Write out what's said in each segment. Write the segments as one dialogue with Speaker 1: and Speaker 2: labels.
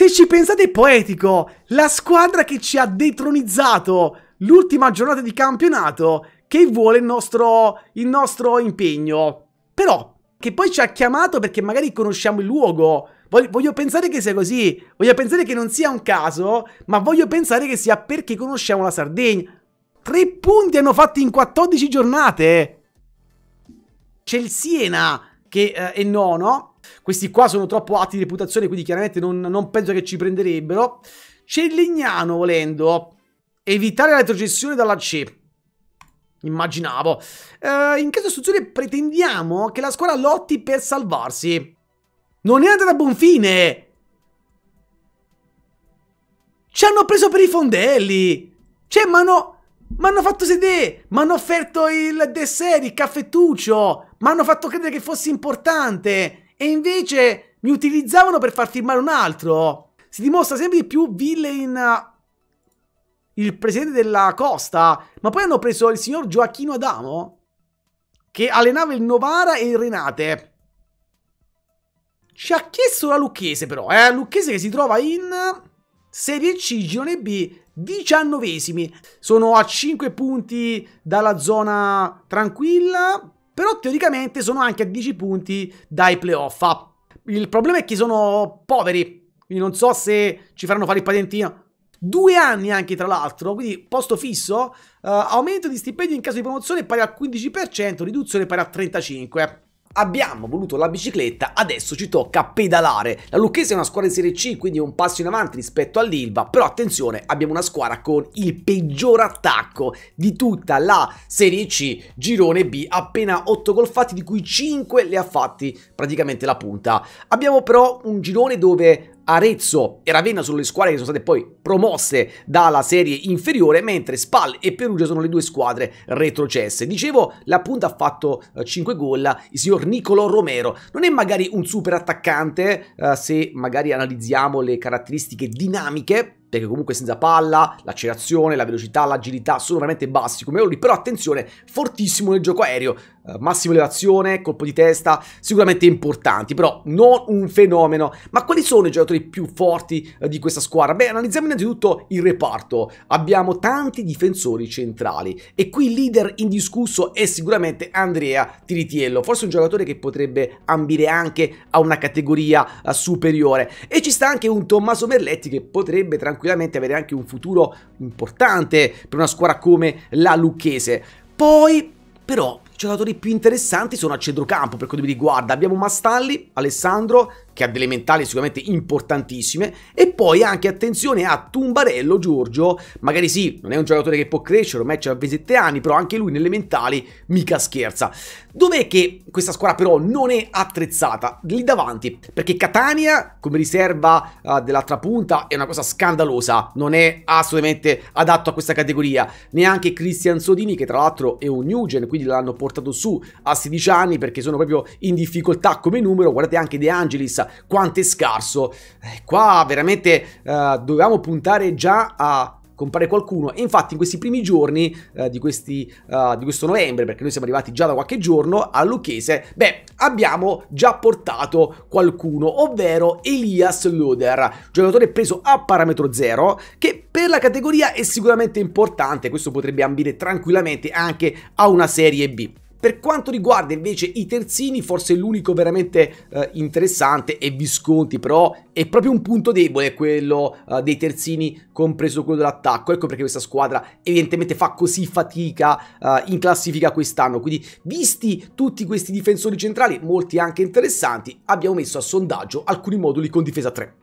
Speaker 1: Se ci pensate è poetico, la squadra che ci ha detronizzato l'ultima giornata di campionato che vuole il nostro, il nostro impegno. Però, che poi ci ha chiamato perché magari conosciamo il luogo. Voglio, voglio, pensare che sia così, voglio pensare che non sia un caso, ma voglio pensare che sia perché conosciamo la Sardegna. Tre punti hanno fatti in 14 giornate. C'è il Siena che eh, è nono, questi qua sono troppo alti di reputazione, quindi chiaramente non, non penso che ci prenderebbero. C'è il Legnano volendo. Evitare la retrocessione dalla C. Immaginavo. Eh, in di istruzione pretendiamo che la squadra lotti per salvarsi. Non è andata a buon fine. Ci hanno preso per i fondelli. Cioè, ma no... Mi hanno fatto sedere, mi hanno offerto il dessert, il caffettuccio, mi hanno fatto credere che fosse importante e invece mi utilizzavano per far firmare un altro. Si dimostra sempre di più Villain eh, il presidente della Costa, ma poi hanno preso il signor Gioacchino Adamo che allenava il Novara e il Renate. Ci ha chiesto la Lucchese però, eh, Lucchese che si trova in Serie C, Girone B, diciannovesimi. Sono a 5 punti dalla zona tranquilla, però teoricamente sono anche a 10 punti dai playoff. Ah, il problema è che sono poveri, quindi non so se ci faranno fare il patentino. Due anni anche tra l'altro, quindi posto fisso, uh, aumento di stipendio in caso di promozione pari al 15%, riduzione pari al 35% abbiamo voluto la bicicletta, adesso ci tocca pedalare. La Lucchese è una squadra di Serie C, quindi è un passo in avanti rispetto all'Ilva, però attenzione, abbiamo una squadra con il peggior attacco di tutta la Serie C, girone B, appena 8 gol fatti, di cui 5 le ha fatti praticamente la punta. Abbiamo però un girone dove Arezzo e Ravenna sono le squadre che sono state poi promosse dalla serie inferiore, mentre Spal e Perugia sono le due squadre retrocesse. Dicevo, la punta ha fatto 5 eh, gol, il signor Nicolo Romero. Non è magari un super attaccante, eh, se magari analizziamo le caratteristiche dinamiche, perché comunque senza palla, l'accelerazione, la velocità, l'agilità sono veramente bassi come Oli, però attenzione, fortissimo nel gioco aereo, eh, massima elevazione, colpo di testa, sicuramente importanti, però non un fenomeno. Ma quali sono i giocatori più forti eh, di questa squadra? Beh, analizziamo innanzitutto il reparto. Abbiamo tanti difensori centrali e qui il leader indiscusso è sicuramente Andrea Tiritiello, forse un giocatore che potrebbe ambire anche a una categoria eh, superiore. E ci sta anche un Tommaso Merletti che potrebbe tranquillamente tranquillamente avere anche un futuro importante per una squadra come la Lucchese. Poi, però, i giocatori più interessanti sono a centrocampo per quanto mi riguarda. Abbiamo Mastalli, Alessandro, che ha delle mentali sicuramente importantissime, e poi anche attenzione a Tumbarello Giorgio, magari sì, non è un giocatore che può crescere, ormai c'ha 27 anni, però anche lui nelle mentali mica scherza. Dov'è che questa squadra però non è attrezzata? Lì davanti, perché Catania come riserva uh, dell'altra punta è una cosa scandalosa, non è assolutamente adatto a questa categoria, neanche Cristian Sodini che tra l'altro è un new gen, quindi l'hanno portato su a 16 anni perché sono proprio in difficoltà come numero, guardate anche De Angelis quanto è scarso. Eh, qua veramente eh, dovevamo puntare già a comprare qualcuno e infatti in questi primi giorni eh, di, questi, eh, di questo novembre, perché noi siamo arrivati già da qualche giorno a Lucchese, beh abbiamo già portato qualcuno, ovvero Elias Loder, giocatore preso a parametro zero, che per la categoria è sicuramente importante, questo potrebbe ambire tranquillamente anche a una serie B. Per quanto riguarda invece i terzini, forse l'unico veramente eh, interessante è Visconti, però è proprio un punto debole quello eh, dei terzini, compreso quello dell'attacco. Ecco perché questa squadra evidentemente fa così fatica eh, in classifica quest'anno. Quindi, visti tutti questi difensori centrali, molti anche interessanti, abbiamo messo a sondaggio alcuni moduli con difesa 3.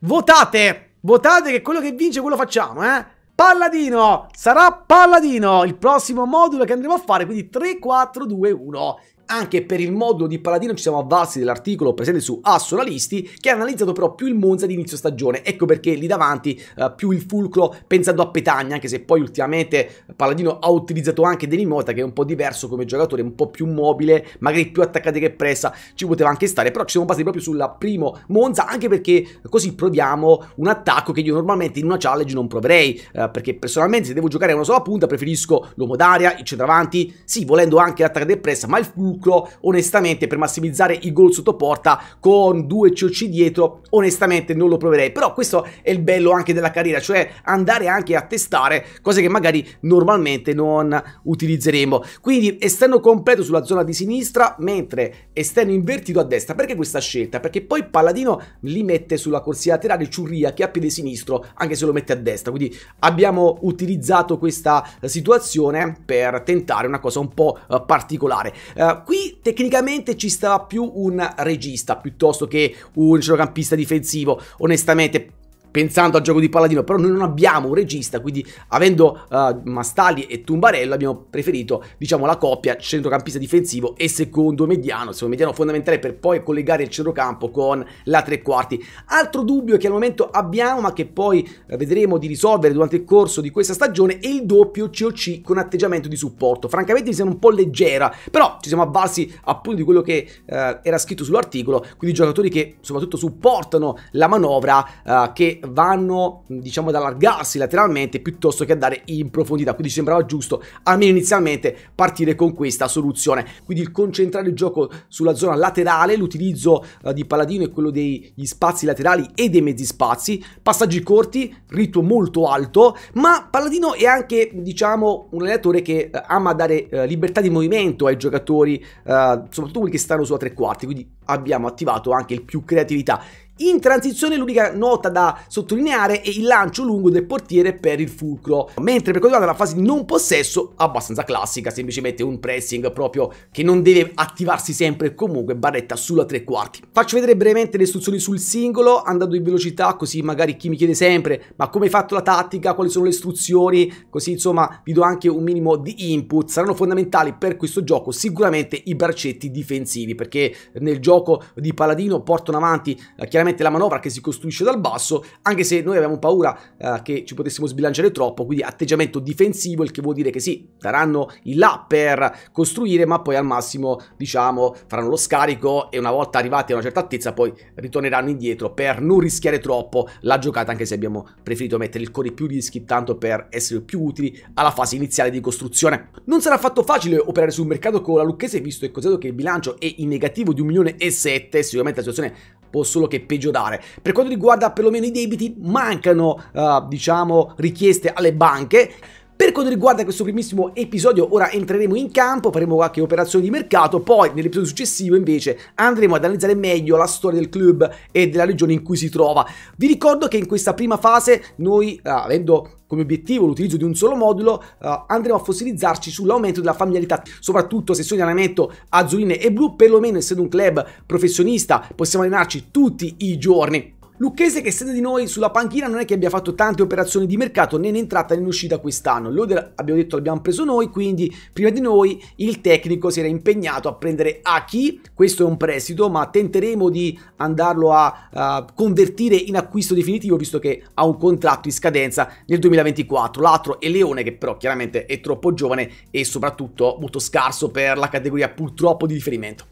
Speaker 1: Votate! Votate che quello che vince quello facciamo, eh! Palladino! Sarà Palladino il prossimo modulo che andremo a fare, quindi 3, 4, 2, 1 anche per il modulo di Paladino ci siamo avvalsi dell'articolo presente su Assonalisti che ha analizzato però più il Monza di inizio stagione, ecco perché lì davanti eh, più il fulcro pensando a Petagna, anche se poi ultimamente Paladino ha utilizzato anche Denimota che è un po' diverso come giocatore, un po' più mobile, magari più attaccante che pressa, ci poteva anche stare, però ci siamo basati proprio sulla primo Monza anche perché così proviamo un attacco che io normalmente in una challenge non proverei, eh, perché personalmente se devo giocare a una sola punta preferisco l'uomo d'aria, il centravanti, sì volendo anche l'attaccante pressa, ma il fulcro Lucro onestamente per massimizzare i gol sotto porta con due COC dietro onestamente non lo proverei però questo è il bello anche della carriera cioè andare anche a testare cose che magari normalmente non utilizzeremo quindi esterno completo sulla zona di sinistra mentre esterno invertito a destra perché questa scelta? perché poi Palladino li mette sulla corsia laterale Ciurria che ha piede sinistro anche se lo mette a destra quindi abbiamo utilizzato questa situazione per tentare una cosa un po' eh, particolare uh, Qui tecnicamente ci stava più un regista piuttosto che un centrocampista difensivo, onestamente pensando al gioco di Paladino, però noi non abbiamo un regista, quindi avendo uh, Mastali e Tumbarello abbiamo preferito diciamo la coppia centrocampista difensivo e secondo mediano, secondo mediano fondamentale per poi collegare il centrocampo con la tre quarti. Altro dubbio che al momento abbiamo ma che poi eh, vedremo di risolvere durante il corso di questa stagione è il doppio COC con atteggiamento di supporto. Francamente mi sembra un po' leggera, però ci siamo avvalsi appunto di quello che uh, era scritto sull'articolo, quindi giocatori che soprattutto supportano la manovra uh, che vanno diciamo ad allargarsi lateralmente piuttosto che andare in profondità quindi ci sembrava giusto almeno inizialmente partire con questa soluzione quindi il concentrare il gioco sulla zona laterale l'utilizzo eh, di Paladino e quello degli spazi laterali e dei mezzi spazi passaggi corti ritmo molto alto ma Paladino è anche diciamo un allenatore che eh, ama dare eh, libertà di movimento ai giocatori eh, soprattutto quelli che stanno su a tre quarti quindi abbiamo attivato anche il più creatività in transizione l'unica nota da sottolineare è il lancio lungo del portiere per il fulcro, mentre per quanto riguarda la fase di non possesso, abbastanza classica, semplicemente un pressing proprio che non deve attivarsi sempre e comunque, barretta sulla tre quarti. Faccio vedere brevemente le istruzioni sul singolo, andando in velocità così magari chi mi chiede sempre ma come hai fatto la tattica, quali sono le istruzioni, così insomma vi do anche un minimo di input, saranno fondamentali per questo gioco sicuramente i braccetti difensivi perché nel gioco di Paladino portano avanti eh, chiaramente veramente la manovra che si costruisce dal basso, anche se noi avevamo paura eh, che ci potessimo sbilanciare troppo, quindi atteggiamento difensivo, il che vuol dire che sì, daranno il là per costruire, ma poi al massimo, diciamo, faranno lo scarico e una volta arrivati a una certa altezza poi ritorneranno indietro per non rischiare troppo la giocata, anche se abbiamo preferito mettere il core più rischi tanto per essere più utili alla fase iniziale di costruzione. Non sarà affatto facile operare sul mercato con la Lucchese, visto e considerato che il bilancio è in negativo di 1 milione e 7, sicuramente la situazione può solo che peggiorare. Per quanto riguarda perlomeno i debiti, mancano, uh, diciamo, richieste alle banche. Per quanto riguarda questo primissimo episodio, ora entreremo in campo, faremo qualche operazione di mercato, poi nell'episodio successivo invece andremo ad analizzare meglio la storia del club e della regione in cui si trova. Vi ricordo che in questa prima fase noi, ah, avendo come obiettivo l'utilizzo di un solo modulo, uh, andremo a fossilizzarci sull'aumento della familiarità, soprattutto se sono in allenamento azzurrine e blu, perlomeno essendo un club professionista, possiamo allenarci tutti i giorni. Lucchese che essendo di noi sulla panchina non è che abbia fatto tante operazioni di mercato né in entrata né in uscita quest'anno. L'Oder abbiamo detto l'abbiamo preso noi, quindi prima di noi il tecnico si era impegnato a prendere Aki, questo è un prestito, ma tenteremo di andarlo a uh, convertire in acquisto definitivo visto che ha un contratto in scadenza nel 2024. L'altro è Leone che però chiaramente è troppo giovane e soprattutto molto scarso per la categoria purtroppo di riferimento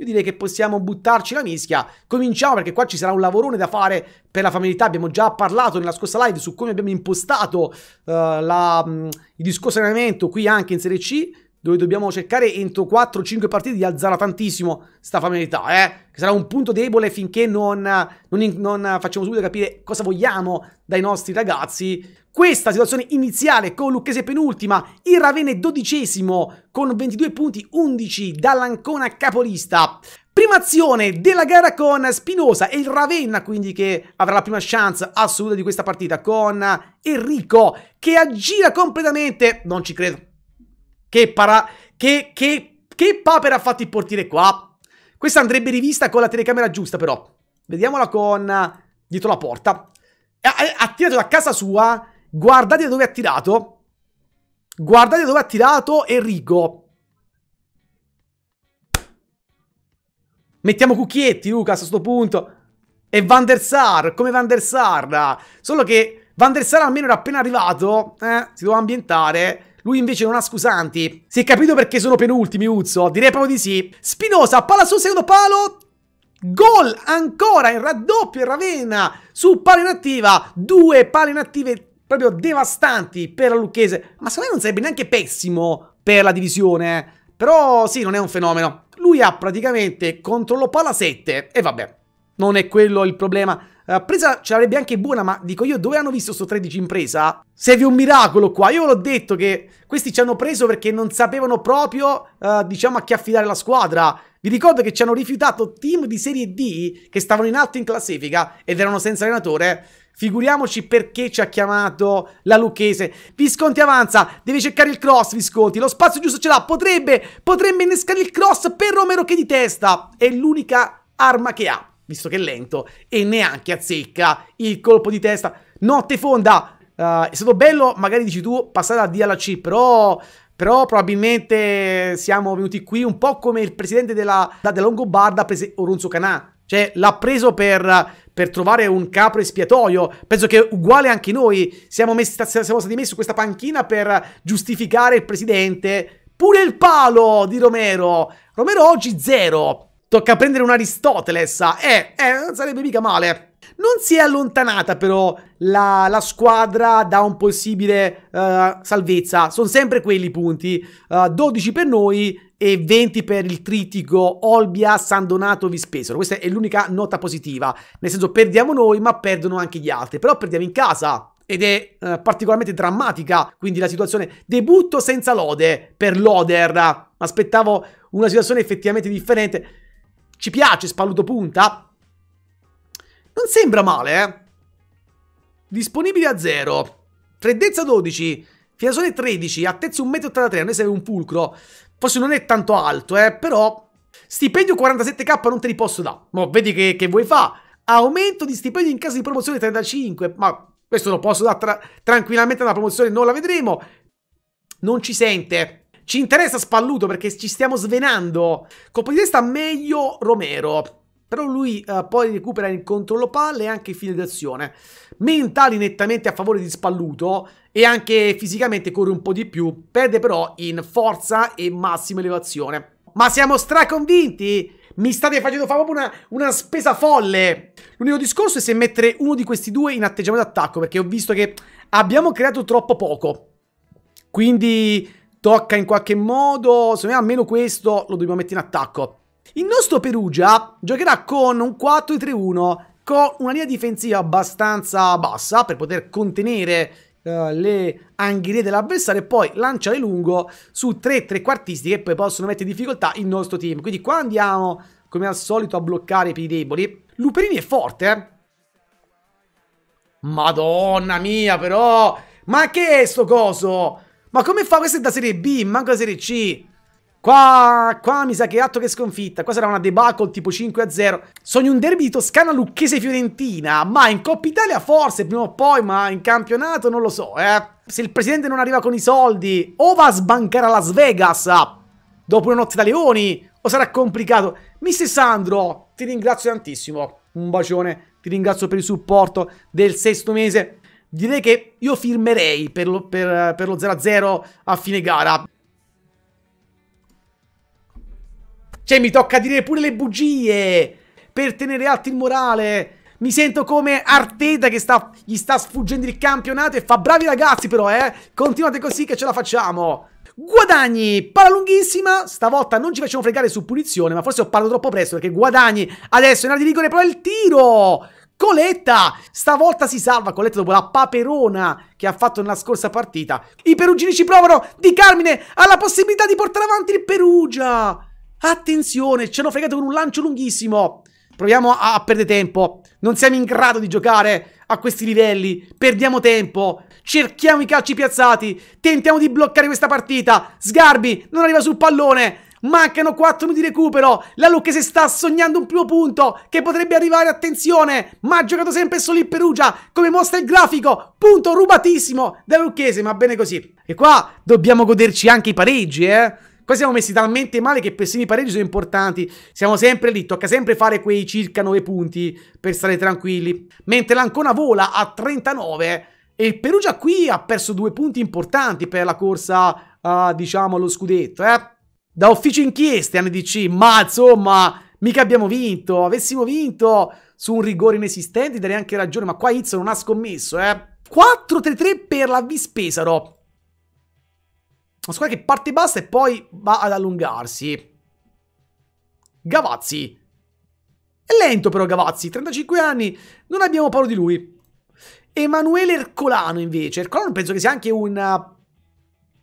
Speaker 1: io direi che possiamo buttarci la mischia. Cominciamo perché qua ci sarà un lavorone da fare per la familiarità. Abbiamo già parlato nella scorsa live su come abbiamo impostato uh, la, mm, il discorso allenamento qui anche in Serie C dove dobbiamo cercare entro 4-5 partite di alzare tantissimo sta famiglia, eh? che sarà un punto debole finché non, non, non, facciamo subito capire cosa vogliamo dai nostri ragazzi. Questa situazione iniziale con Lucchese penultima, il Ravene dodicesimo con 22 punti, 11 dall'Ancona capolista. Prima azione della gara con Spinosa e il Ravenna quindi che avrà la prima chance assoluta di questa partita con Enrico che aggira completamente, non ci credo, che para... Che, che, che papera ha fatto il portiere qua? Questa andrebbe rivista con la telecamera giusta però. Vediamola con... Dietro la porta. Ha, ha tirato da casa sua. Guardate dove ha tirato. Guardate dove ha tirato Enrico. Mettiamo Cucchietti, Luca, a questo punto. E Van der Sar, come Van der Sar. Solo che Van der Sar almeno era appena arrivato. Eh, si doveva ambientare. Lui invece non ha scusanti. Si è capito perché sono penultimi, Uzzo? Direi proprio di sì. Spinosa, palla sul secondo palo. Gol ancora in raddoppio in Ravenna su palla inattiva. Due palle inattive proprio devastanti per la Lucchese. Ma secondo me non sarebbe neanche pessimo per la divisione. Eh. Però sì, non è un fenomeno. Lui ha praticamente controllo palla 7 e vabbè non è quello il problema. Uh, presa ce l'avrebbe anche buona, ma dico io dove hanno visto sto 13 in presa? Serve un miracolo qua. Io l'ho detto che questi ci hanno preso perché non sapevano proprio, uh, diciamo, a chi affidare la squadra. Vi ricordo che ci hanno rifiutato team di Serie D che stavano in alto in classifica ed erano senza allenatore. Figuriamoci perché ci ha chiamato la Lucchese. Visconti avanza, deve cercare il cross Visconti, lo spazio giusto ce l'ha, potrebbe, potrebbe innescare il cross per Romero che di testa. È l'unica arma che ha visto che è lento, e neanche azzecca il colpo di testa. Notte fonda! Uh, è stato bello, magari dici tu, passare da D alla C, però però probabilmente siamo venuti qui un po' come il presidente della, della Longobarda prese Oronzo Canà. Cioè, l'ha preso per, per, trovare un capro espiatoio. Penso che uguale anche noi siamo, messi, siamo stati messi su questa panchina per giustificare il presidente. Pure il palo di Romero. Romero oggi zero. Tocca prendere un Aristoteles. Eh, eh, non sarebbe mica male. Non si è allontanata però la, la squadra da un possibile uh, salvezza. Sono sempre quelli i punti. Uh, eh, 12 per noi e 20 per il tritico Olbia, San Donato, Vispesero. Questa è l'unica nota positiva. Nel senso perdiamo noi ma perdono anche gli altri. Però perdiamo in casa ed è eh, particolarmente drammatica, quindi la situazione debutto senza lode per l'Oder. Aspettavo una situazione effettivamente differente. Ci piace Spalluto Punta? Non sembra male, eh? Disponibile a 0. Freddezza 12. Fiasone 13. Altezza 1,83 m. A noi serve un fulcro. Forse non è tanto alto, eh? Però... Stipendio 47k non te li posso dare. Ma vedi che, che vuoi fa? Aumento di stipendio in caso di promozione 35. Ma questo lo posso dare tra tranquillamente alla promozione, non la vedremo. Non ci sente. Ci interessa Spalluto perché ci stiamo svenando. Colpo di testa meglio Romero. Però lui uh, poi recupera il controllo palle e anche in fine d'azione. Mentali nettamente a favore di Spalluto e anche fisicamente corre un po' di più. Perde però in forza e massima elevazione. Ma siamo straconvinti! Mi state facendo fare proprio una, una spesa folle! L'unico discorso è se mettere uno di questi due in atteggiamento d'attacco, perché ho visto che abbiamo creato troppo poco. Quindi tocca in qualche modo, secondo me almeno questo lo dobbiamo mettere in attacco. Il nostro Perugia giocherà con un 4-3-1, con una linea difensiva abbastanza bassa per poter contenere Uh, le angherie dell'avversario e poi lanciare lungo su 3-3 quartisti che poi possono mettere in difficoltà il nostro team. Quindi qua andiamo, come al solito, a bloccare i piedi deboli. Luperini è forte, eh. Madonna mia, però! Ma che è sto coso? Ma come fa questa da Serie B? Manca la Serie C. Qua, qua mi sa che atto che sconfitta. Qua sarà una debacle tipo 5-0. Sogno un derby di Toscana, Lucchese Fiorentina. Ma in Coppa Italia forse, prima o poi, ma in campionato non lo so, eh. Se il presidente non arriva con i soldi, o va a sbancare a Las Vegas ah, dopo una notte da leoni, o sarà complicato. Mister Sandro, ti ringrazio tantissimo. Un bacione, ti ringrazio per il supporto del sesto mese direi che io firmerei per lo 0-0 a fine gara. Cioè mi tocca dire pure le bugie per tenere alto il morale. Mi sento come Arteta che sta, gli sta sfuggendo il campionato e fa bravi ragazzi però, eh. Continuate così che ce la facciamo. Guadagni, palla lunghissima, stavolta non ci facciamo fregare su punizione, ma forse ho parlato troppo presto perché Guadagni adesso in area di rigore, però il tiro Coletta! Stavolta si salva Coletta dopo la paperona che ha fatto nella scorsa partita. I perugini ci provano! Di Carmine ha la possibilità di portare avanti il Perugia! Attenzione, ci hanno fregato con un lancio lunghissimo! Proviamo a, a perdere tempo. Non siamo in grado di giocare a questi livelli. Perdiamo tempo. Cerchiamo i calci piazzati. Tentiamo di bloccare questa partita. Sgarbi non arriva sul pallone. Mancano 4 minuti di recupero. La Lucchese sta sognando un primo punto che potrebbe arrivare, attenzione, ma ha giocato sempre solo il Perugia, come mostra il grafico. Punto rubatissimo della Lucchese, ma bene così. E qua dobbiamo goderci anche i pareggi, eh. Qua siamo messi talmente male che persino i pareggi sono importanti. Siamo sempre lì, tocca sempre fare quei circa 9 punti per stare tranquilli. Mentre l'Ancona vola a 39 e il Perugia qui ha perso due punti importanti per la corsa, uh, diciamo, allo scudetto, eh. Da ufficio inchieste, NDC, ma insomma, mica abbiamo vinto. Avessimo vinto su un rigore inesistente, darei anche ragione, ma qua Izzo non ha scommesso, eh. 4-3-3 per la Vispesaro. Una squadra che parte basta e poi va ad allungarsi. Gavazzi. È lento però Gavazzi, 35 anni, non abbiamo paura di lui. Emanuele Ercolano invece, Ercolano penso che sia anche un,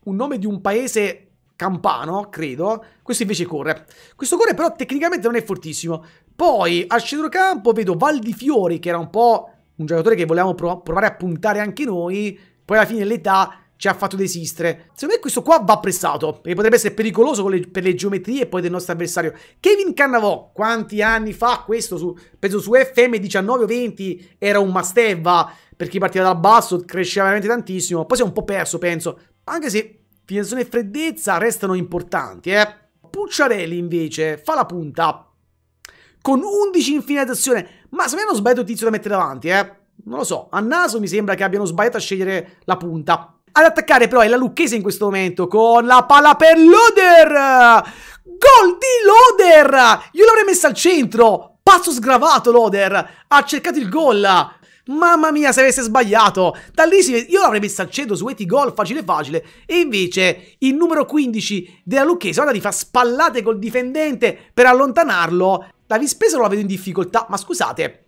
Speaker 1: un nome di un paese campano, credo. Questo invece corre. Questo corre però tecnicamente non è fortissimo. Poi al centrocampo vedo Valdifiori che era un po' un giocatore che volevamo prov provare a puntare anche noi. Poi alla fine l'età ci ha fatto desistere. Secondo me questo qua va pressato, perché potrebbe essere pericoloso le, per le geometrie poi del nostro avversario. Kevin Cannavò, quanti anni fa questo, su, penso su FM 19 o 20, era un masteva, per chi partiva dal basso, cresceva veramente tantissimo, poi si è un po' perso, penso, anche se Finesone e freddezza restano importanti, eh. Pucciarelli invece fa la punta con 11 in d'azione. Ma se me non sbagliato il tizio da mettere davanti, eh. Non lo so, a naso mi sembra che abbiano sbagliato a scegliere la punta. Ad attaccare però è la Lucchese in questo momento con la palla per Loder! Gol di Loder! Io l'avrei messa al centro! Pazzo sgravato Loder! Ha cercato il gol! Mamma mia, se avesse sbagliato! Da lì si... io l'avrei messo al centro su Eti gol facile facile. E invece il numero 15 della Lucchese, ora di fa spallate col difendente per allontanarlo. La Vispesaro la vedo in difficoltà, ma scusate.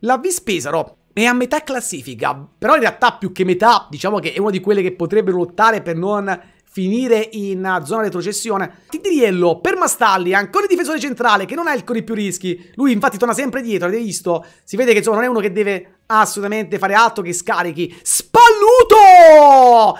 Speaker 1: La Vispesaro è a metà classifica, però in realtà più che metà, diciamo che è una di quelle che potrebbero lottare per non finire in zona retrocessione. Titiriello per Mastalli, ancora il difensore centrale che non ha il corri più rischi. Lui infatti torna sempre dietro, avete visto? Si vede che insomma non è uno che deve assolutamente fare atto che scarichi. Spalluto!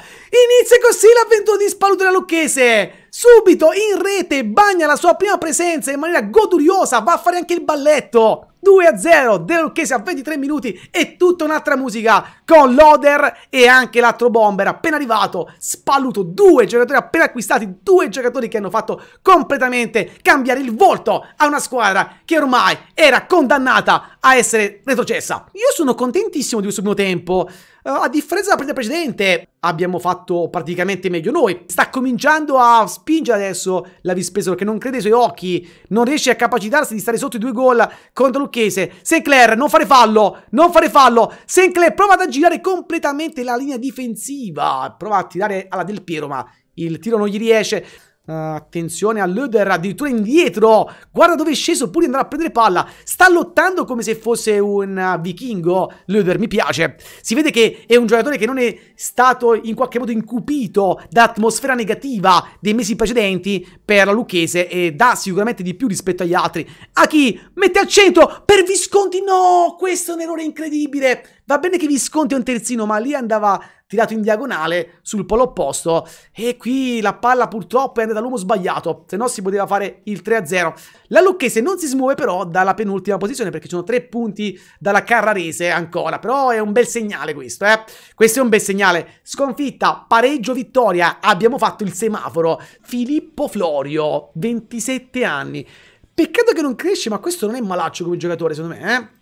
Speaker 1: Inizia così l'avventura di Spalluto della Lucchese. Subito in rete, bagna la sua prima presenza in maniera goduriosa, va a fare anche il balletto. 2-0 a De Lucchese a 23 minuti e tutta un'altra musica con Loder e anche l'altro bomber appena arrivato, spalluto, due giocatori appena acquistati, due giocatori che hanno fatto completamente cambiare il volto a una squadra che ormai era condannata a essere retrocessa. Io sono contentissimo di questo primo tempo. Eh, a differenza della partita precedente, abbiamo fatto praticamente meglio noi. Sta cominciando a spingere adesso la Vispesa perché non crede ai suoi occhi, non riesce a capacitarsi di stare sotto i due gol contro Lucchese. Sinclair, non fare fallo, non fare fallo. Sinclair prova ad aggirare completamente la linea difensiva, prova a tirare alla Del Piero, ma il tiro non gli riesce. Uh, attenzione a Löder, addirittura indietro. Guarda dove è sceso, pure andrà a prendere palla. Sta lottando come se fosse un eh, vichingo. Löder mi piace. Si vede che è un giocatore che non è stato in qualche modo incupito da atmosfera negativa dei mesi precedenti per la Lucchese e dà sicuramente di più rispetto agli altri. A chi mette al centro per Visconti? No, questo è un errore incredibile. Va bene che Visconti è un terzino, ma lì andava tirato in diagonale sul polo opposto e qui la palla purtroppo è andata all'uomo sbagliato, se no si poteva fare il 3-0. La Lucchese non si smuove però dalla penultima posizione perché ci sono tre punti dalla Carrarese ancora, però è un bel segnale questo, eh. Questo è un bel segnale. Sconfitta, pareggio, vittoria, abbiamo fatto il semaforo. Filippo Florio, 27 anni. Peccato che non cresce, ma questo non è malaccio come giocatore secondo me, eh.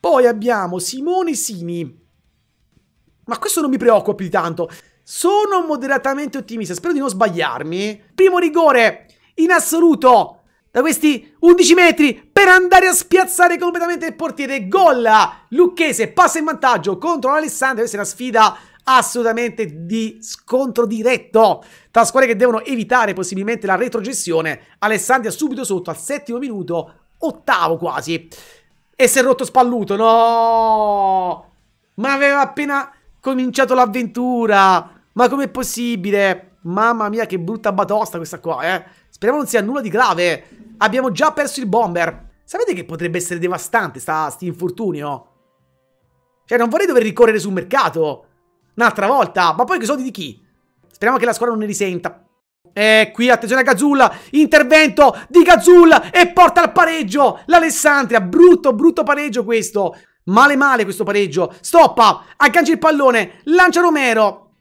Speaker 1: Poi abbiamo Simone Sini. Ma questo non mi preoccupa più di tanto. Sono moderatamente ottimista, spero di non sbagliarmi. Primo rigore in assoluto da questi 11 metri per andare a spiazzare completamente il portiere. Gol! Lucchese passa in vantaggio contro l'Alessandria. Questa è una sfida assolutamente di scontro diretto tra squadre che devono evitare possibilmente la retrocessione. Alessandria subito sotto al settimo minuto, ottavo quasi. E si è rotto spalluto. No! Ma aveva appena cominciato l'avventura. Ma com'è possibile? Mamma mia, che brutta batosta questa qua, eh. Speriamo non sia nulla di grave. Abbiamo già perso il bomber. Sapete che potrebbe essere devastante sta, sti infortunio? Oh? Cioè, non vorrei dover ricorrere sul mercato. Un'altra volta. Ma poi che soldi di chi? Speriamo che la squadra non ne risenta. E qui attenzione a Gazzulla, intervento di Gazzulla e porta al pareggio l'Alessandria, brutto brutto pareggio questo, male male questo pareggio, stoppa, aggancia il pallone, lancia Romero,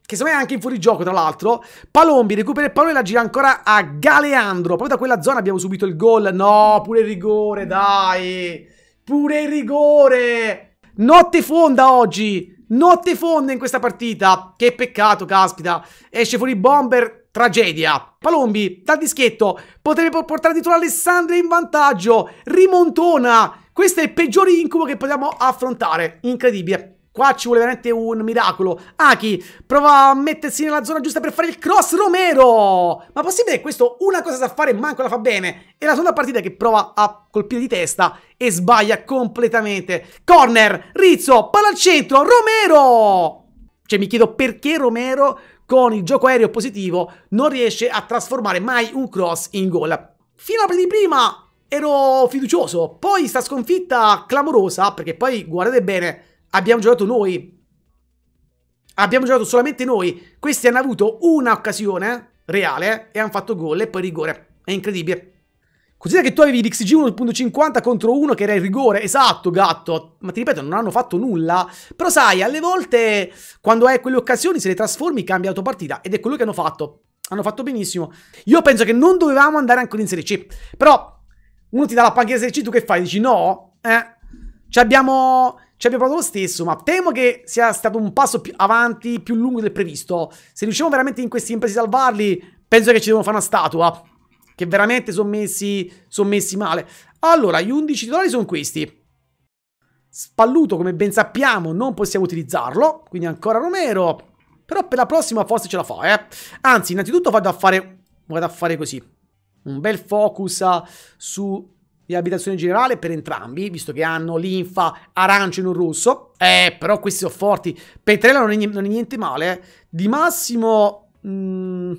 Speaker 1: che secondo me è anche in fuorigioco tra l'altro, Palombi recupera il pallone e la gira ancora a Galeandro, proprio da quella zona abbiamo subito il gol, no pure il rigore dai, pure il rigore, notte fonda oggi, Notte fonda in questa partita. Che peccato, caspita. Esce fuori Bomber Tragedia. Palombi, dal dischetto, potrebbe portare dietro Alessandria in vantaggio. Rimontona. Questo è il peggior incubo che possiamo affrontare. Incredibile. Qua ci vuole veramente un miracolo. Aki prova a mettersi nella zona giusta per fare il cross Romero. Ma possibile che questo una cosa sa fare e manco la fa bene? È la seconda partita che prova a colpire di testa e sbaglia completamente. Corner, Rizzo, palla al centro, Romero! Cioè mi chiedo perché Romero con il gioco aereo positivo non riesce a trasformare mai un cross in gol. Fino a di prima ero fiducioso, poi sta sconfitta clamorosa, perché poi guardate bene, abbiamo giocato noi, abbiamo giocato solamente noi, questi hanno avuto una occasione reale e hanno fatto gol e poi rigore, è incredibile. Considera che tu avevi l'XG 1.50 contro 1 che era il rigore, esatto gatto, ma ti ripeto non hanno fatto nulla, però sai alle volte quando hai quelle occasioni se le trasformi cambia la tua partita ed è quello che hanno fatto, hanno fatto benissimo. Io penso che non dovevamo andare ancora in Serie C, però uno ti dà la panchina Serie C, tu che fai? Dici no, eh, ci abbiamo, ci abbiamo provato lo stesso, ma temo che sia stato un passo più avanti, più lungo del previsto. Se riusciamo veramente in questi impresi a salvarli, penso che ci devono fare una statua che veramente sono messi, son messi male. Allora, gli 11 titolari sono questi. Spalluto, come ben sappiamo, non possiamo utilizzarlo, quindi ancora Romero. Però per la prossima forse ce la fa, eh. Anzi, innanzitutto vado a fare, vado a fare così. Un bel focus su abitazione generale per entrambi, visto che hanno l'infa arancio e non rosso. Eh, però questi sono forti. Petrella non è, non è niente male. Eh. Di massimo... Mh, mm,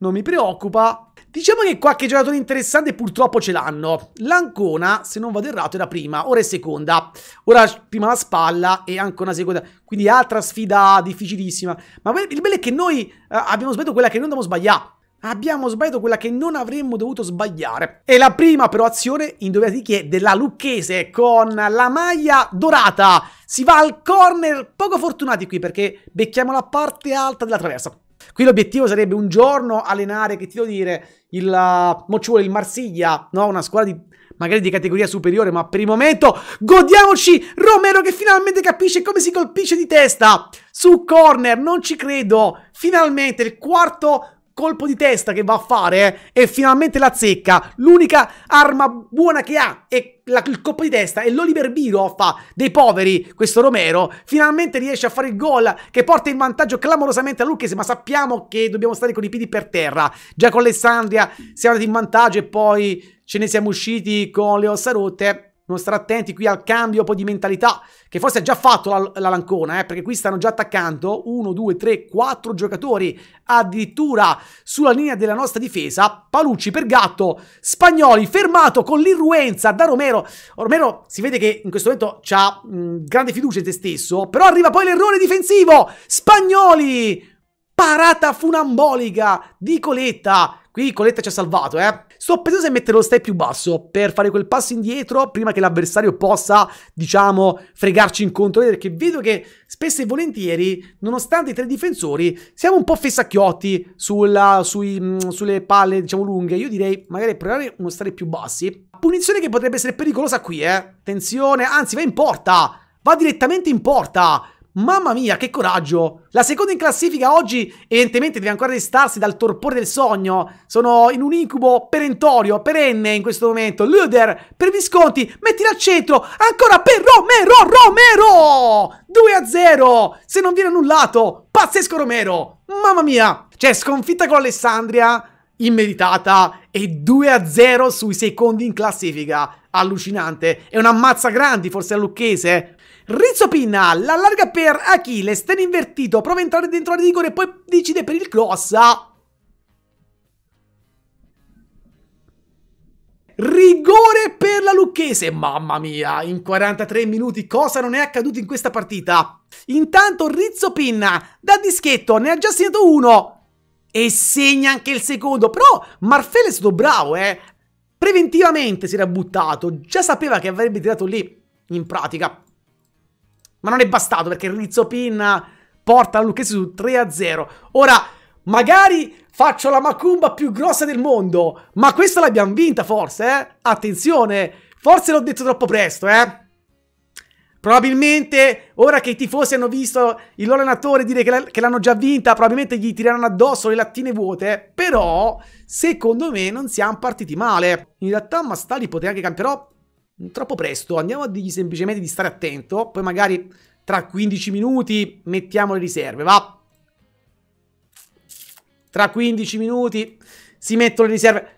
Speaker 1: non mi preoccupa. Diciamo che qualche giocatore interessante purtroppo ce l'hanno. L'Ancona, se non vado errato, era prima, ora è seconda. Ora prima la spalla e anche una seconda. Quindi altra sfida difficilissima. Ma il bello è che noi eh, abbiamo sbagliato quella che non dobbiamo sbagliare. Abbiamo sbagliato quella che non avremmo dovuto sbagliare. E la prima però azione, indovinate chi è, della Lucchese con la maglia dorata. Si va al corner, poco fortunati qui perché becchiamo la parte alta della traversa. Qui l'obiettivo sarebbe un giorno allenare, che ti devo dire, il, uh, Mocciuolo, il Marsiglia, no? una squadra di, magari di categoria superiore, ma per il momento godiamoci Romero che finalmente capisce come si colpisce di testa su corner, non ci credo, finalmente il quarto colpo di testa che va a fare eh, e finalmente la zecca. L'unica arma buona che ha è la, il colpo di testa e l'Oliver Biro fa dei poveri questo Romero. Finalmente riesce a fare il gol che porta in vantaggio clamorosamente a Lucchese, ma sappiamo che dobbiamo stare con i piedi per terra. Già con Alessandria siamo andati in vantaggio e poi ce ne siamo usciti con le ossa rotte non stare attenti qui al cambio poi di mentalità, che forse ha già fatto la, la Lancona, eh, perché qui stanno già attaccando 1, 2, 3, 4 giocatori addirittura sulla linea della nostra difesa, Palucci per gatto, Spagnoli fermato con l'irruenza da Romero, Romero si vede che in questo momento ha mm, grande fiducia in se stesso, però arriva poi l'errore difensivo, Spagnoli, parata funambolica di Coletta, qui Coletta ci ha salvato eh, Sto pensando se mettere lo step più basso per fare quel passo indietro prima che l'avversario possa, diciamo, fregarci in conto. Perché vedo che spesso e volentieri, nonostante i tre difensori, siamo un po' fessacchiotti sulla, sui, mm, sulle palle, diciamo, lunghe. Io direi magari provare uno stare più bassi. Punizione che potrebbe essere pericolosa qui, eh. Attenzione, anzi, va in porta. Va direttamente in porta. Mamma mia, che coraggio! La seconda in classifica oggi evidentemente deve ancora destarsi dal torpore del sogno. Sono in un incubo perentorio, perenne in questo momento. Luder per Visconti, mettila al centro, ancora per Romero, Romero! 2 0, se non viene annullato, pazzesco Romero! Mamma mia! Cioè, sconfitta con Alessandria, immeritata, e 2 0 sui secondi in classifica allucinante. È una mazza grandi, forse a lucchese. Eh? Rizzo Pinna l'allarga per Achille, stand invertito, prova a entrare dentro la rigore e poi decide per il cross. Rigore per la Lucchese, mamma mia, in 43 minuti cosa non è accaduto in questa partita? Intanto Rizzo Pinna da dischetto ne ha già segnato uno e segna anche il secondo, però Marfele è stato bravo, eh. Preventivamente si era buttato, già sapeva che avrebbe tirato lì, in pratica. Ma non è bastato perché Rizzo Pinna porta la Lucchese su 3-0. Ora, magari faccio la macumba più grossa del mondo, ma questa l'abbiamo vinta forse, eh? Attenzione, forse l'ho detto troppo presto, eh? Probabilmente, ora che i tifosi hanno visto il loro allenatore dire che l'hanno già vinta, probabilmente gli tireranno addosso le lattine vuote. Però, secondo me, non siamo partiti male. In realtà Mastali poteva anche cambiare, troppo presto, andiamo a dirgli semplicemente di stare attento, poi magari tra 15 minuti mettiamo le riserve, va? Tra 15 minuti si mettono le riserve.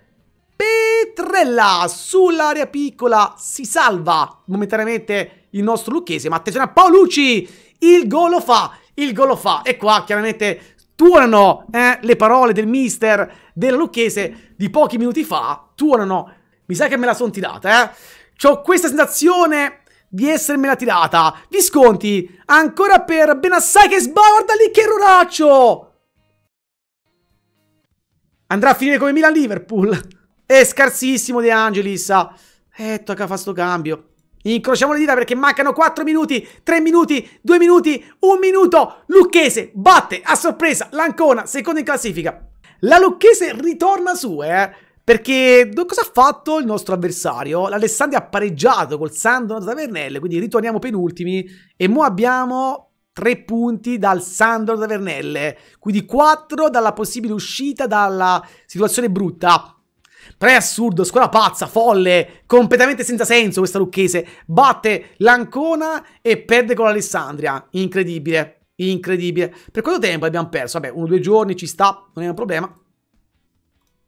Speaker 1: Petrella sull'area piccola si salva momentaneamente il nostro lucchese, ma attenzione a Paolucci, il gol lo fa, il gol lo fa. E qua chiaramente tuonano eh, le parole del mister della lucchese di pochi minuti fa, tuonano, mi sa che me la sono tirata, eh? ho questa sensazione di essermela tirata. Visconti, ancora per Benassai che sborda lì, che erroraccio! Andrà a finire come Milan-Liverpool. È scarsissimo De Angelis. Ah, eh, tocca fare sto cambio. Incrociamo le dita perché mancano 4 minuti, 3 minuti, 2 minuti, 1 minuto. Lucchese batte a sorpresa l'Ancona, secondo in classifica. La Lucchese ritorna su, eh. Perché cosa ha fatto il nostro avversario? L'Alessandria ha pareggiato col San da Tavernelle, quindi ritorniamo penultimi e mo abbiamo tre punti dal Sandro Tavernelle, quindi quattro dalla possibile uscita dalla situazione brutta. Però è assurdo, scuola pazza, folle, completamente senza senso questa lucchese. Batte l'Ancona e perde con l'Alessandria. Incredibile, incredibile. Per quanto tempo abbiamo perso? Vabbè, uno o due giorni ci sta, non è un problema.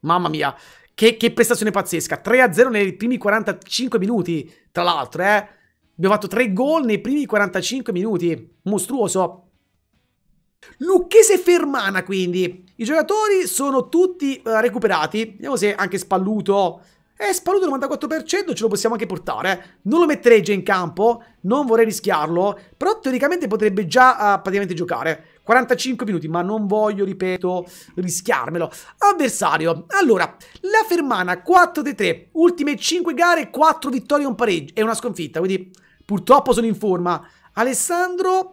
Speaker 1: Mamma mia, che, che prestazione pazzesca. 3-0 nei primi 45 minuti, tra l'altro, eh. Abbiamo fatto 3 gol nei primi 45 minuti. Mostruoso. Lucchese Fermana, quindi. I giocatori sono tutti uh, recuperati. Vediamo se anche Spalluto... Eh, Spalluto 94%, ce lo possiamo anche portare. Eh. Non lo metterei già in campo, non vorrei rischiarlo, però teoricamente potrebbe già uh, praticamente giocare. 45 minuti, ma non voglio, ripeto, rischiarmelo. Avversario. Allora, la Fermana 4 dei 3, ultime 5 gare, 4 vittorie e un pareggio e una sconfitta, quindi purtroppo sono in forma. Alessandro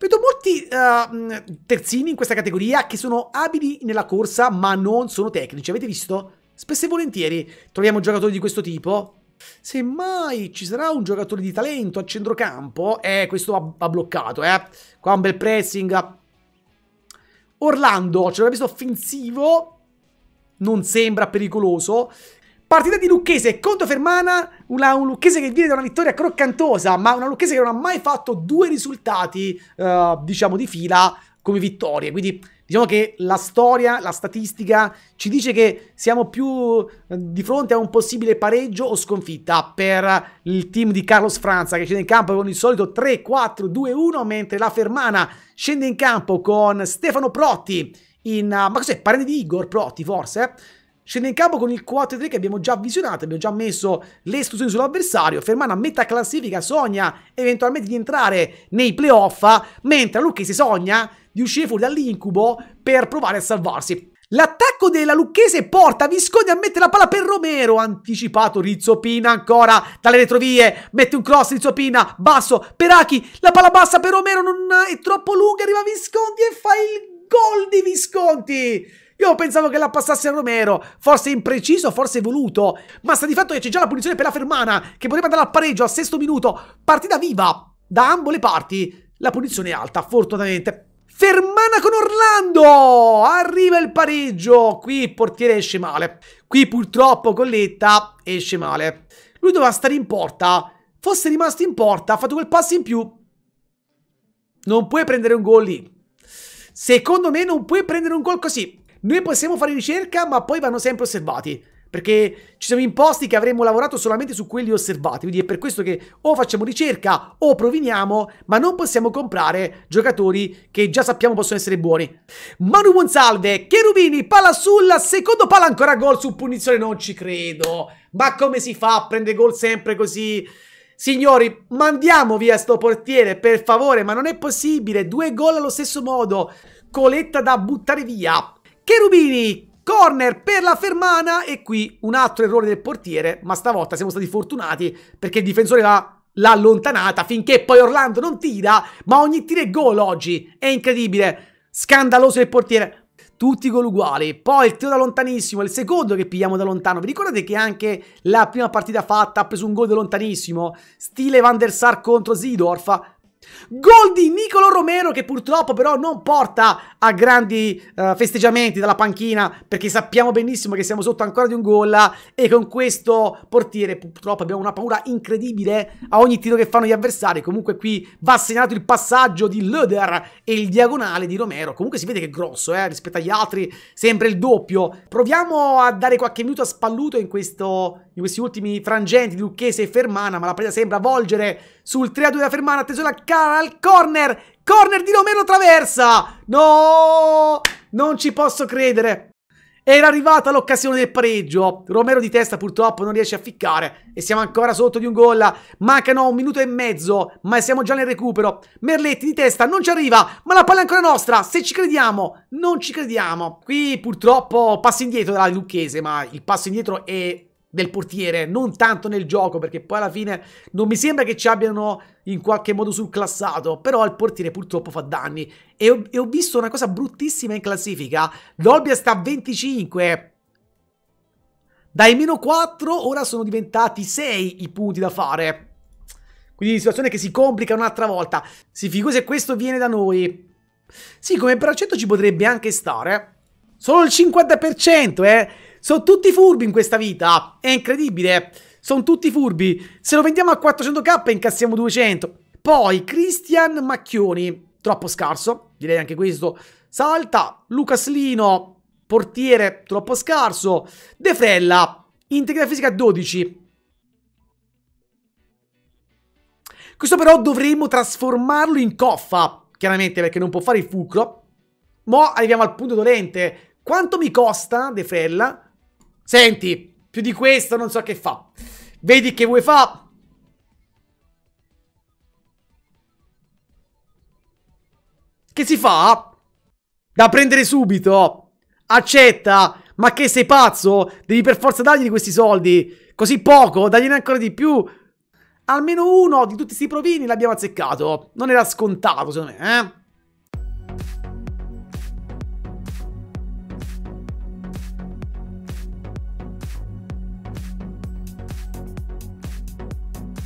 Speaker 1: Vedo molti uh, terzini in questa categoria che sono abili nella corsa ma non sono tecnici, avete visto? Spesso e volentieri troviamo giocatori di questo tipo se mai ci sarà un giocatore di talento a centrocampo, eh, questo va bloccato, eh. Qua un bel pressing. Orlando, ce l'ho visto offensivo, non sembra pericoloso. Partita di Lucchese contro Fermana, una, un Lucchese che viene da una vittoria croccantosa, ma una Lucchese che non ha mai fatto due risultati, eh, diciamo, di fila come vittorie. Quindi diciamo che la storia, la statistica ci dice che siamo più eh, di fronte a un possibile pareggio o sconfitta per il team di Carlos Franza che scende in campo con il solito 3-4-2-1 mentre la Fermana scende in campo con Stefano Protti in... Eh, ma cos'è? Parente di Igor Protti forse? Eh? scende in campo con il 4-3 che abbiamo già visionato, abbiamo già messo le esclusioni sull'avversario, Fermano a metà classifica sogna eventualmente di entrare nei playoff, mentre Lucchesi sogna di uscire fuori dall'incubo per provare a salvarsi. L'attacco della Lucchese porta Visconi a mettere la palla per Romero, anticipato Rizzopina ancora dalle retrovie, mette un cross Rizzopina, basso, per Aki, la palla bassa per Romero, non è troppo lunga, arriva Visconti e fa il gol di Visconti! Io pensavo che la passasse a Romero, forse impreciso, forse voluto, ma sta di fatto che c'è già la punizione per la Fermana, che potrebbe andare a pareggio al sesto minuto. Partita viva da ambo le parti. La punizione è alta, fortunatamente. Fermana con Orlando! Arriva il pareggio! Qui il portiere esce male. Qui purtroppo Colletta esce male. Lui doveva stare in porta. Fosse rimasto in porta, ha fatto quel passo in più. Non puoi prendere un gol lì. Secondo me non puoi prendere un gol così. Noi possiamo fare ricerca, ma poi vanno sempre osservati. Perché ci siamo imposti che avremmo lavorato solamente su quelli osservati. Quindi è per questo che o facciamo ricerca o proviniamo, ma non possiamo comprare giocatori che già sappiamo possono essere buoni. Manu Monsalve, Cherubini, palla sulla, secondo palla ancora gol su punizione, non ci credo. Ma come si fa a prendere gol sempre così? Signori, mandiamo via sto portiere, per favore, ma non è possibile. Due gol allo stesso modo. Coletta da buttare via. Cherubini, corner per la fermana e qui un altro errore del portiere, ma stavolta siamo stati fortunati perché il difensore va l'ha allontanata finché poi Orlando non tira, ma ogni tiro è gol oggi, è incredibile, scandaloso il portiere, tutti gol uguali, poi il tiro da lontanissimo, il secondo che pigliamo da lontano, vi ricordate che anche la prima partita fatta ha preso un gol da lontanissimo, stile Van der Sar contro Sidorf, Gol di Nicolo Romero che purtroppo però non porta a grandi uh, festeggiamenti dalla panchina perché sappiamo benissimo che siamo sotto ancora di un gol e con questo portiere purtroppo abbiamo una paura incredibile a ogni tiro che fanno gli avversari. Comunque qui va segnato il passaggio di Löder e il diagonale di Romero. Comunque si vede che è grosso eh, rispetto agli altri, sempre il doppio. Proviamo a dare qualche minuto a Spalluto in questo in questi ultimi frangenti di Lucchese e Fermana, ma la partita sembra volgere sul 3-2 da Fermana, attenzione al corner, corner di Romero traversa, no, non ci posso credere. Era arrivata l'occasione del pareggio. Romero di testa purtroppo non riesce a ficcare e siamo ancora sotto di un gol. Mancano un minuto e mezzo, ma siamo già nel recupero. Merletti di testa non ci arriva, ma la palla è ancora nostra. Se ci crediamo, non ci crediamo. Qui purtroppo passo indietro della Lucchese, ma il passo indietro è del portiere, non tanto nel gioco, perché poi alla fine non mi sembra che ci abbiano in qualche modo surclassato, però il portiere purtroppo fa danni. E ho, e ho visto una cosa bruttissima in classifica, Dolby sta a 25, dai meno 4 ora sono diventati 6 i punti da fare. Quindi situazione che si complica un'altra volta. Si figura se questo viene da noi. Sì, come braccetto ci potrebbe anche stare. Solo il 50%, eh. Sono tutti furbi in questa vita. È incredibile. Eh. Sono tutti furbi. Se lo vendiamo a 400k incassiamo 200. Poi Christian Macchioni, troppo scarso, direi anche questo. Salta, Lucas Lino, portiere, troppo scarso. De Frella, integrità fisica 12. Questo però dovremmo trasformarlo in coffa, chiaramente perché non può fare il fulcro. Mo arriviamo al punto dolente. Quanto mi costa De Frella? Senti, più di questo non so che fa. Vedi che vuoi fa. Che si fa? Da prendere subito. Accetta. Ma che sei pazzo? Devi per forza dargli questi soldi. Così poco, dagliene ancora di più. Almeno uno di tutti questi provini l'abbiamo azzeccato. Non era scontato, secondo me, eh?